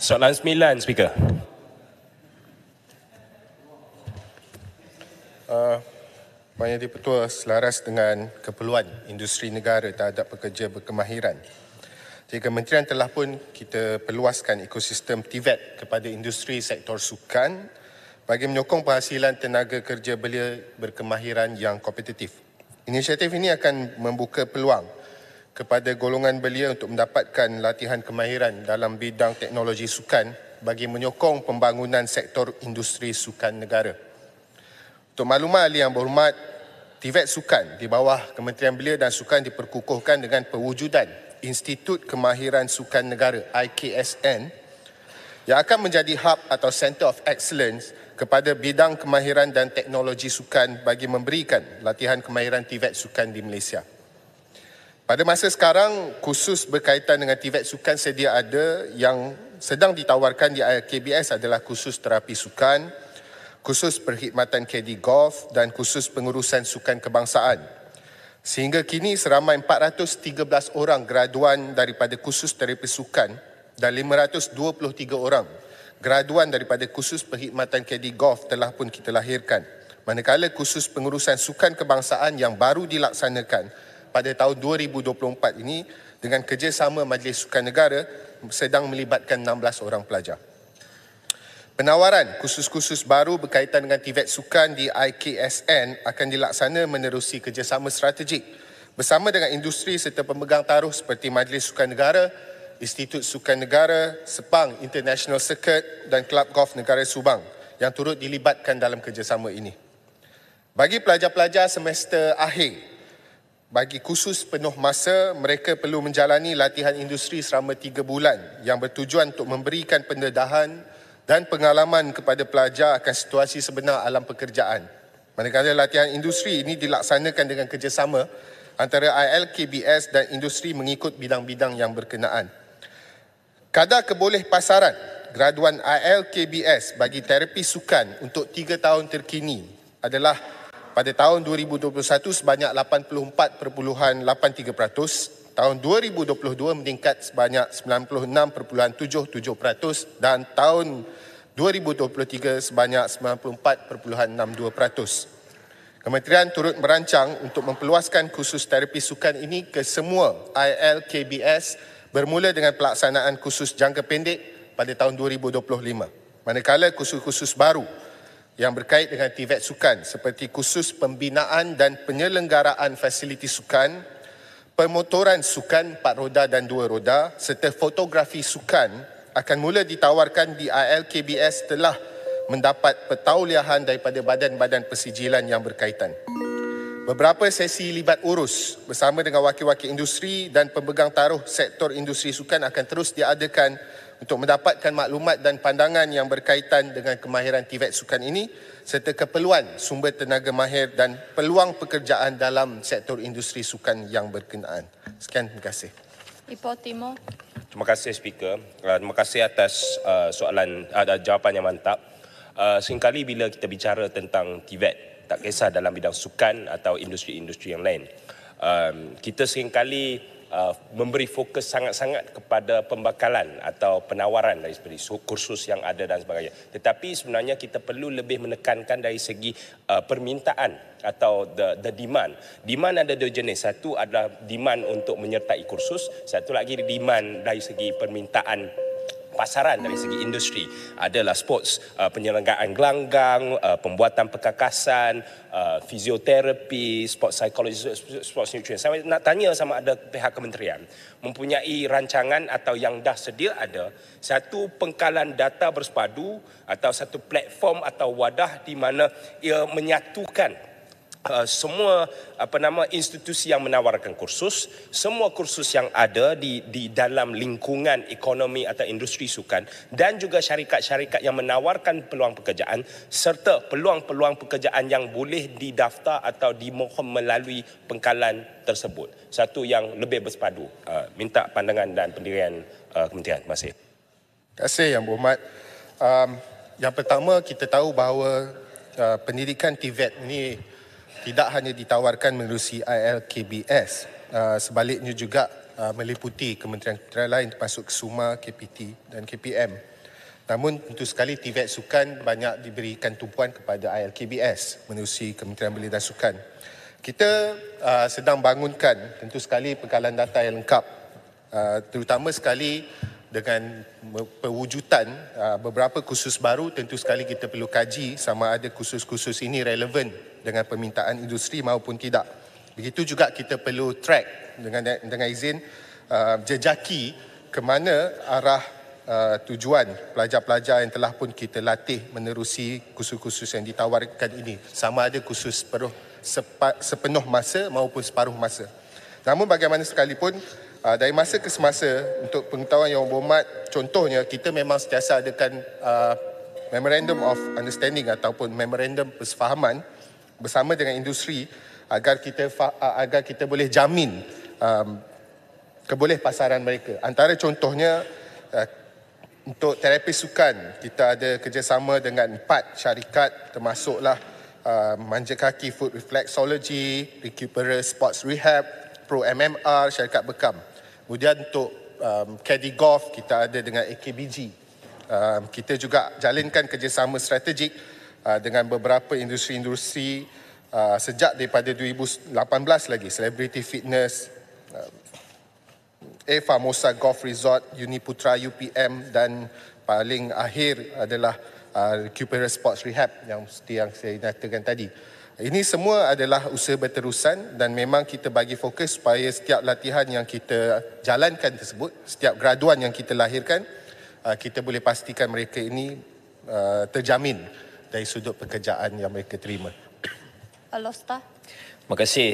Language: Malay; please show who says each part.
Speaker 1: Soalan sembilan, Speaker.
Speaker 2: Uh, Puan Yang Dipertua, selaras dengan keperluan industri negara terhadap pekerja berkemahiran, jadi kementerian telah pun kita perluaskan ekosistem TVET e kepada industri sektor sukan bagi menyokong penghasilan tenaga kerja belia berkemahiran yang kompetitif. Inisiatif ini akan membuka peluang kepada golongan belia untuk mendapatkan latihan kemahiran dalam bidang teknologi sukan bagi menyokong pembangunan sektor industri sukan negara. Untuk maklumat ahli yang berhormat, TVET e Sukan di bawah Kementerian Belia dan Sukan diperkukuhkan dengan perwujudan Institut Kemahiran Sukan Negara IKSN yang akan menjadi hub atau center of excellence kepada bidang kemahiran dan teknologi sukan bagi memberikan latihan kemahiran TVET e Sukan di Malaysia. Pada masa sekarang, khusus berkaitan dengan tivet sukan sedia ada yang sedang ditawarkan di KBS adalah khusus terapi sukan, khusus perkhidmatan KD Golf dan khusus pengurusan sukan kebangsaan. Sehingga kini seramai 413 orang graduan daripada khusus terapi sukan dan 523 orang graduan daripada khusus perkhidmatan KD Golf telah pun kita lahirkan. Manakala khusus pengurusan sukan kebangsaan yang baru dilaksanakan pada tahun 2024 ini dengan kerjasama Majlis Sukan Negara sedang melibatkan 16 orang pelajar. Penawaran khusus-khusus baru berkaitan dengan TVET e Sukan di IKSN akan dilaksana menerusi kerjasama strategik bersama dengan industri serta pemegang taruh seperti Majlis Sukan Negara, Institut Sukan Negara, Sepang International Circuit dan Kelab Golf Negara Subang yang turut dilibatkan dalam kerjasama ini. Bagi pelajar-pelajar semester akhir bagi khusus penuh masa, mereka perlu menjalani latihan industri selama tiga bulan yang bertujuan untuk memberikan pendedahan dan pengalaman kepada pelajar akan situasi sebenar alam pekerjaan. Manakala latihan industri ini dilaksanakan dengan kerjasama antara ILKBS dan industri mengikut bidang-bidang yang berkenaan. Kadar keboleh pasaran graduan ILKBS bagi terapi sukan untuk tiga tahun terkini adalah 85% pada tahun 2021 sebanyak 84.83%, tahun 2022 meningkat sebanyak 96.77% dan tahun 2023 sebanyak 94.62%. Kementerian turut merancang untuk memperluaskan kursus terapi sukan ini ke semua ILKBS bermula dengan pelaksanaan kursus jangka pendek pada tahun 2025. Manakala kursus-kursus baru yang berkait dengan tivet e sukan seperti khusus pembinaan dan penyelenggaraan fasiliti sukan, pemotoran sukan empat roda dan dua roda serta fotografi sukan akan mula ditawarkan di ALKBS telah mendapat pertauliahan daripada badan-badan persijilan yang berkaitan. Beberapa sesi libat urus bersama dengan wakil-wakil industri dan pemegang taruh sektor industri sukan akan terus diadakan untuk mendapatkan maklumat dan pandangan yang berkaitan dengan kemahiran TVET e sukan ini serta keperluan sumber tenaga mahir dan peluang pekerjaan dalam sektor industri sukan yang berkenaan. Sekian, terima kasih.
Speaker 1: Ipoh Timo. Terima kasih, Speaker. Uh, terima kasih atas uh, soalan dan uh, jawapan yang mantap. Seringkali bila kita bicara tentang TVET, tak kisah dalam bidang sukan atau industri-industri yang lain. Um, kita seringkali uh, memberi fokus sangat-sangat kepada pembekalan atau penawaran dari segi kursus yang ada dan sebagainya. Tetapi sebenarnya kita perlu lebih menekankan dari segi uh, permintaan atau the, the demand. Demand ada dua jenis. Satu adalah demand untuk menyertai kursus. Satu lagi demand dari segi permintaan pasaran dari segi industri adalah sports uh, penyelenggaraan gelanggang uh, pembuatan perkakasan fizioterapi uh, sports psychology sports nutrition saya nak tanya sama ada pihak kementerian mempunyai rancangan atau yang dah sedia ada satu pengkalan data bersepadu atau satu platform atau wadah di mana ia menyatukan uh, semua apa nama institusi yang menawarkan kursus, semua kursus yang ada di di dalam lingkungan ekonomi atau industri sukan dan juga syarikat-syarikat yang menawarkan peluang pekerjaan serta peluang-peluang pekerjaan yang boleh didaftar atau dimohon melalui pengkalan tersebut. Satu yang lebih bersepadu. Uh, minta pandangan dan pendirian uh, kementerian. Terima kasih.
Speaker 2: Terima kasih Yang Berhormat. Um, yang pertama kita tahu bahawa uh, pendidikan TVET ni tidak hanya ditawarkan melalui ILKBS, uh, sebaliknya juga uh, meliputi kementerian-kementerian lain termasuk Kesuma, KPT dan KPM. Namun tentu sekali TVET Sukan banyak diberikan tumpuan kepada ILKBS melalui Kementerian Belia dan Sukan. Kita uh, sedang bangunkan tentu sekali pengkalan data yang lengkap uh, terutama sekali dengan perwujudan uh, beberapa kursus baru tentu sekali kita perlu kaji sama ada kursus-kursus ini relevan dengan permintaan industri maupun tidak. Begitu juga kita perlu track dengan dengan izin uh, jejaki ke mana arah uh, tujuan pelajar-pelajar yang telah pun kita latih menerusi kursus-kursus yang ditawarkan ini sama ada kursus sepenuh masa maupun separuh masa. Namun bagaimana sekalipun Uh, dari masa ke semasa, untuk pengetahuan yang berhormat, contohnya kita memang sentiasa adakan uh, memorandum of understanding ataupun memorandum persefahaman bersama dengan industri agar kita fa- ah, agar kita boleh jamin um, keboleh pasaran mereka. Antara contohnya uh, untuk terapi sukan, kita ada kerjasama dengan empat syarikat termasuklah uh, Manja Kaki Food Reflexology, Recuperer Sports Rehab, Pro MMR, Syarikat Bekam. Kemudian untuk um, Caddy Golf kita ada dengan AKBG. Um, kita juga jalinkan kerjasama strategik uh, dengan beberapa industri-industri uh, sejak daripada 2018 lagi. Celebrity Fitness, uh, um, A Famosa Golf Resort, Uniputra UPM dan paling akhir adalah uh, Recuperate Sports Rehab yang, yang saya nyatakan tadi. Ini semua adalah usaha berterusan dan memang kita bagi fokus supaya setiap latihan yang kita jalankan tersebut, setiap graduan yang kita lahirkan, uh, kita boleh pastikan mereka ini uh, terjamin dari sudut pekerjaan yang mereka terima. Alosta. Terima kasih.